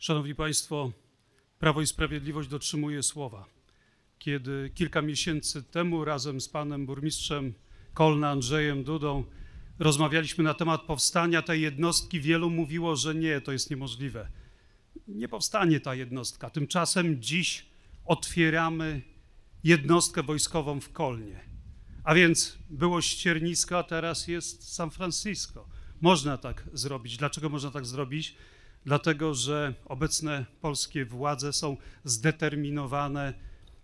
Szanowni Państwo, Prawo i Sprawiedliwość dotrzymuje słowa. Kiedy kilka miesięcy temu razem z panem burmistrzem Kolna Andrzejem Dudą rozmawialiśmy na temat powstania tej jednostki, wielu mówiło, że nie, to jest niemożliwe. Nie powstanie ta jednostka. Tymczasem dziś otwieramy jednostkę wojskową w Kolnie. A więc było ściernisko, a teraz jest San Francisco. Można tak zrobić. Dlaczego można tak zrobić? dlatego że obecne polskie władze są zdeterminowane,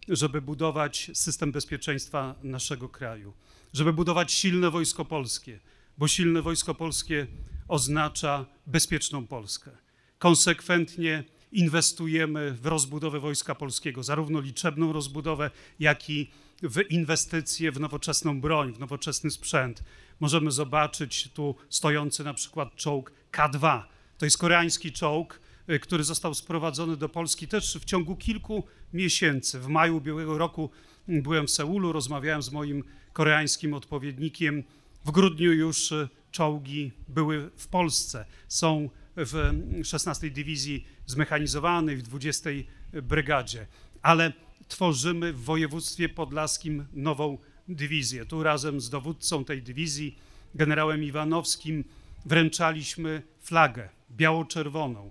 żeby budować system bezpieczeństwa naszego kraju, żeby budować silne wojsko polskie, bo silne wojsko polskie oznacza bezpieczną Polskę. Konsekwentnie inwestujemy w rozbudowę Wojska Polskiego, zarówno liczebną rozbudowę, jak i w inwestycje w nowoczesną broń, w nowoczesny sprzęt. Możemy zobaczyć tu stojący na przykład czołg K2, to jest koreański czołg, y, który został sprowadzony do Polski też w ciągu kilku miesięcy. W maju ubiegłego roku mm, byłem w Seulu, rozmawiałem z moim koreańskim odpowiednikiem. W grudniu już y, czołgi były w Polsce. Są w 16 mm, Dywizji Zmechanizowanej, w 20 y, Brygadzie. Ale tworzymy w województwie podlaskim nową dywizję. Tu razem z dowódcą tej dywizji, generałem Iwanowskim, wręczaliśmy flagę biało-czerwoną,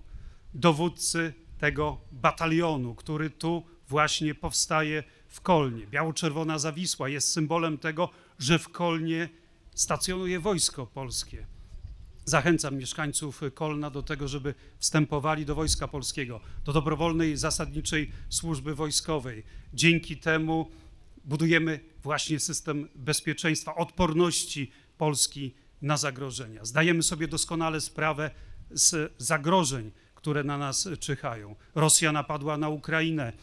dowódcy tego batalionu, który tu właśnie powstaje w Kolnie. Biało-czerwona zawisła jest symbolem tego, że w Kolnie stacjonuje wojsko polskie. Zachęcam mieszkańców Kolna do tego, żeby wstępowali do Wojska Polskiego, do dobrowolnej zasadniczej służby wojskowej. Dzięki temu budujemy właśnie system bezpieczeństwa, odporności Polski na zagrożenia. Zdajemy sobie doskonale sprawę z zagrożeń, które na nas czyhają. Rosja napadła na Ukrainę.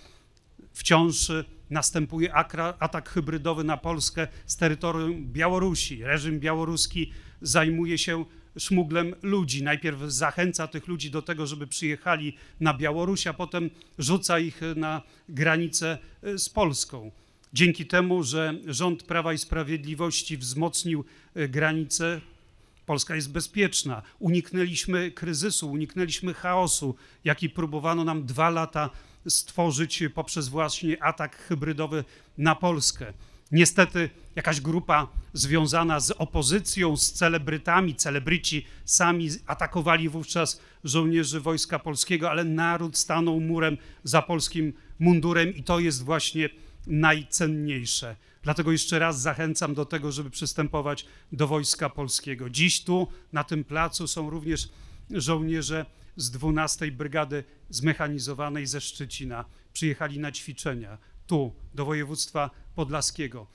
Wciąż następuje atak hybrydowy na Polskę z terytorium Białorusi. Reżim białoruski zajmuje się szmuglem ludzi. Najpierw zachęca tych ludzi do tego, żeby przyjechali na Białoruś, a potem rzuca ich na granicę z Polską. Dzięki temu, że rząd Prawa i Sprawiedliwości wzmocnił granice, Polska jest bezpieczna, uniknęliśmy kryzysu, uniknęliśmy chaosu, jaki próbowano nam dwa lata stworzyć poprzez właśnie atak hybrydowy na Polskę. Niestety jakaś grupa związana z opozycją, z celebrytami, celebryci sami atakowali wówczas żołnierzy Wojska Polskiego, ale naród stanął murem za polskim mundurem i to jest właśnie najcenniejsze. Dlatego jeszcze raz zachęcam do tego, żeby przystępować do Wojska Polskiego. Dziś tu, na tym placu, są również żołnierze z 12 Brygady Zmechanizowanej ze Szczecina. Przyjechali na ćwiczenia tu, do województwa podlaskiego.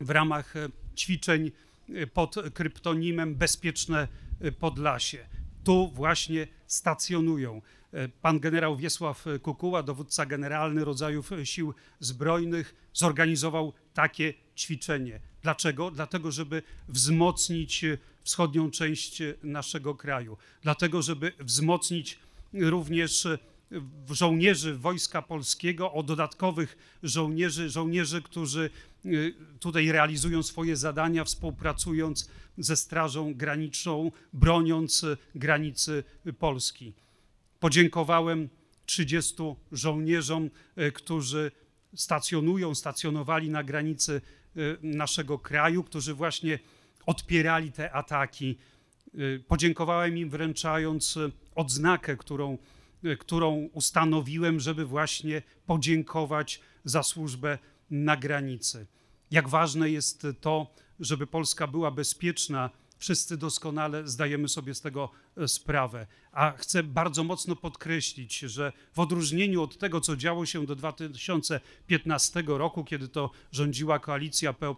W ramach e, ćwiczeń e, pod kryptonimem Bezpieczne e, Podlasie tu właśnie stacjonują. E, pan generał Wiesław e, Kukuła, dowódca generalny rodzajów e, sił zbrojnych, zorganizował takie ćwiczenie. Dlaczego? Dlatego, żeby wzmocnić wschodnią część naszego kraju, dlatego, żeby wzmocnić również żołnierzy Wojska Polskiego o dodatkowych żołnierzy, żołnierzy, którzy Y, tutaj realizują swoje zadania, współpracując ze Strażą Graniczną, broniąc y, granicy Polski. Podziękowałem 30 żołnierzom, y, którzy stacjonują, stacjonowali na granicy naszego kraju, którzy właśnie odpierali te ataki. Podziękowałem im wręczając odznakę, którą, którą ustanowiłem, żeby właśnie podziękować za służbę na granicy. Jak ważne jest to, żeby Polska była bezpieczna. Wszyscy doskonale zdajemy sobie z tego e, sprawę. A chcę bardzo mocno podkreślić, że w odróżnieniu od tego, co działo się do 2015 roku, kiedy to rządziła koalicja po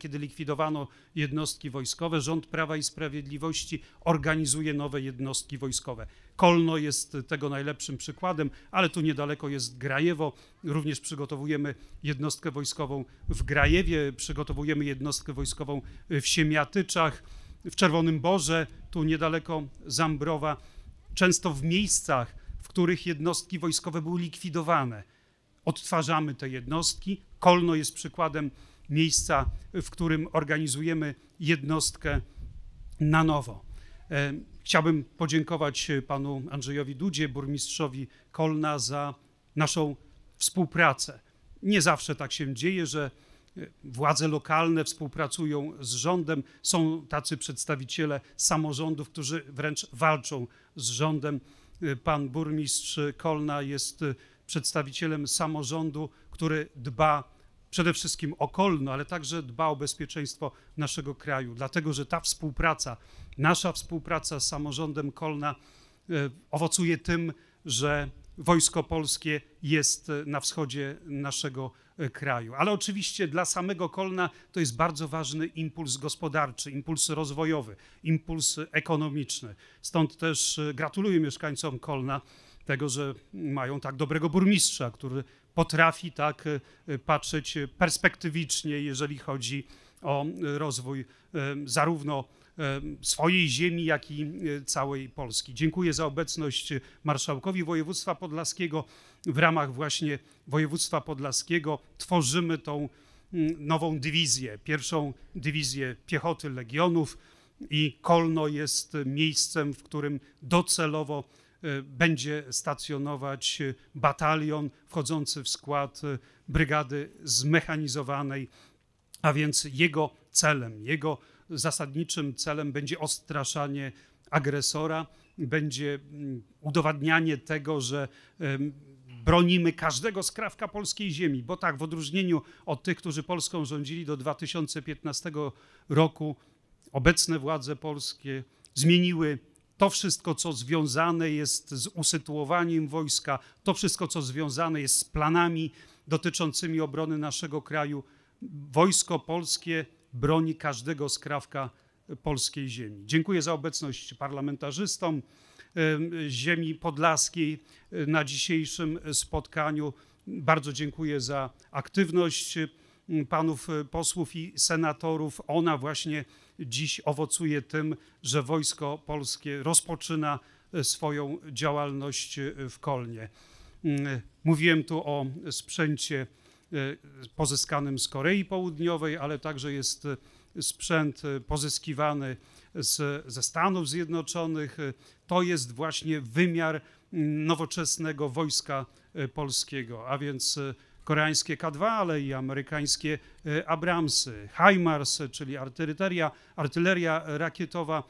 kiedy likwidowano jednostki wojskowe, rząd Prawa i Sprawiedliwości organizuje nowe jednostki wojskowe. Kolno jest tego najlepszym przykładem, ale tu niedaleko jest Grajewo. Również przygotowujemy jednostkę wojskową w Grajewie, przygotowujemy jednostkę wojskową w Siemiatyczach, w Czerwonym Borze, tu niedaleko Zambrowa. Często w miejscach, w których jednostki wojskowe były likwidowane. Odtwarzamy te jednostki. Kolno jest przykładem miejsca, w którym organizujemy jednostkę na nowo. E, Chciałbym podziękować e, panu Andrzejowi Dudzie, burmistrzowi Kolna, za naszą współpracę. Nie zawsze tak się dzieje, że e, władze lokalne współpracują z rządem. Są tacy przedstawiciele samorządów, którzy wręcz walczą z rządem. E, pan burmistrz Kolna jest przedstawicielem samorządu, który dba przede wszystkim okolno, ale także dba o bezpieczeństwo naszego kraju, dlatego że ta współpraca, nasza współpraca z samorządem Kolna e, owocuje tym, że wojsko polskie jest e, na wschodzie naszego e, kraju. Ale oczywiście dla samego Kolna to jest bardzo ważny impuls gospodarczy, impuls rozwojowy, impuls ekonomiczny. Stąd też gratuluję mieszkańcom Kolna tego, że mają tak dobrego burmistrza, który potrafi tak y, y, patrzeć perspektywicznie, jeżeli chodzi o y, rozwój zarówno swojej ziemi, jak i całej Polski. Dziękuję za obecność marszałkowi województwa podlaskiego. W ramach właśnie województwa podlaskiego tworzymy tą mm, nową dywizję, pierwszą dywizję piechoty legionów i Kolno jest miejscem, w którym docelowo E, będzie stacjonować batalion wchodzący w skład e, brygady zmechanizowanej, a więc jego celem, jego zasadniczym celem będzie ostraszanie agresora, będzie mm, udowadnianie tego, że bronimy każdego skrawka polskiej ziemi, bo tak, w odróżnieniu od tych, którzy Polską rządzili do 2015 roku, obecne władze polskie zmieniły to wszystko, co związane jest z usytuowaniem wojska, to wszystko, co związane jest z planami dotyczącymi obrony naszego kraju, wojsko polskie broni każdego skrawka polskiej ziemi. Dziękuję za obecność parlamentarzystom ziemi podlaskiej na dzisiejszym spotkaniu. Bardzo dziękuję za aktywność panów y, posłów i senatorów. Ona właśnie dziś owocuje tym, że Wojsko Polskie rozpoczyna y, swoją działalność y, w Kolnie. Mm, mówiłem tu o sprzęcie pozyskanym z Korei Południowej, ale także jest sprzęt pozyskiwany z, ze Stanów Zjednoczonych. To jest właśnie wymiar mm, nowoczesnego wojska polskiego, a więc koreańskie K2, ale i amerykańskie e, Abramsy, HIMARS, czyli artyleria, artyleria rakietowa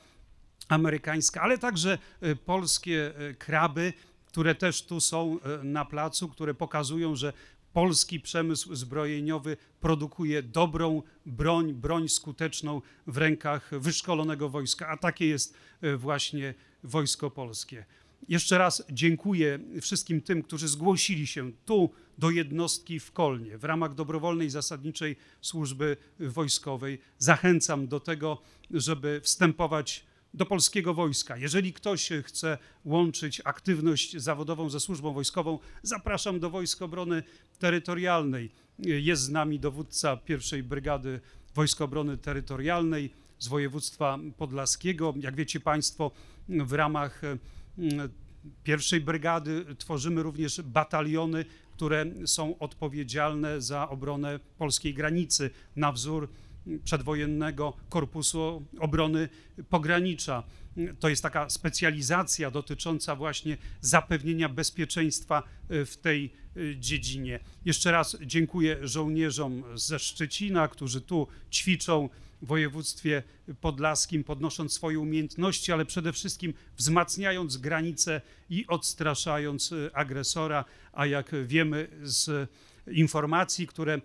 amerykańska, ale także e, polskie e, kraby, które też tu są na placu, które pokazują, że polski przemysł zbrojeniowy produkuje dobrą broń, broń skuteczną w rękach wyszkolonego wojska, a takie jest właśnie wojsko polskie. Jeszcze raz dziękuję wszystkim tym, którzy zgłosili się tu do jednostki w Kolnie w ramach dobrowolnej zasadniczej służby wojskowej. Zachęcam do tego, żeby wstępować do polskiego wojska. Jeżeli ktoś chce łączyć aktywność zawodową ze służbą wojskową, zapraszam do Wojsk Obrony Terytorialnej. Jest z nami dowódca pierwszej brygady Wojsk Obrony Terytorialnej z województwa podlaskiego. Jak wiecie Państwo, w ramach pierwszej brygady tworzymy również bataliony, które są odpowiedzialne za obronę polskiej granicy na wzór przedwojennego Korpusu Obrony Pogranicza. To jest taka specjalizacja dotycząca właśnie zapewnienia bezpieczeństwa e, w tej e, dziedzinie. Jeszcze raz dziękuję żołnierzom ze Szczecina, którzy tu ćwiczą w województwie podlaskim, podnosząc swoje umiejętności, ale przede wszystkim wzmacniając granice i odstraszając e, agresora, a jak wiemy z informacji, które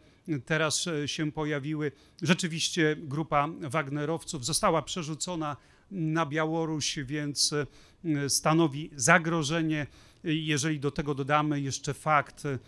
teraz e, się pojawiły. Rzeczywiście grupa Wagnerowców została przerzucona na Białoruś, więc e, stanowi zagrożenie. Jeżeli do tego dodamy jeszcze fakt e,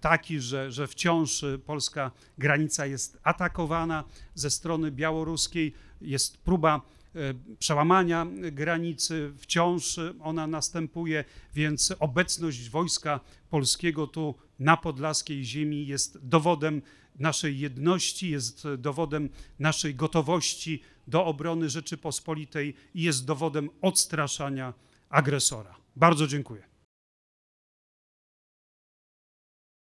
taki, że, że wciąż polska granica jest atakowana ze strony białoruskiej, jest próba E, przełamania granicy, wciąż ona następuje, więc obecność wojska polskiego tu na podlaskiej ziemi jest dowodem naszej jedności, jest dowodem naszej gotowości do obrony Rzeczypospolitej i jest dowodem odstraszania agresora. Bardzo dziękuję.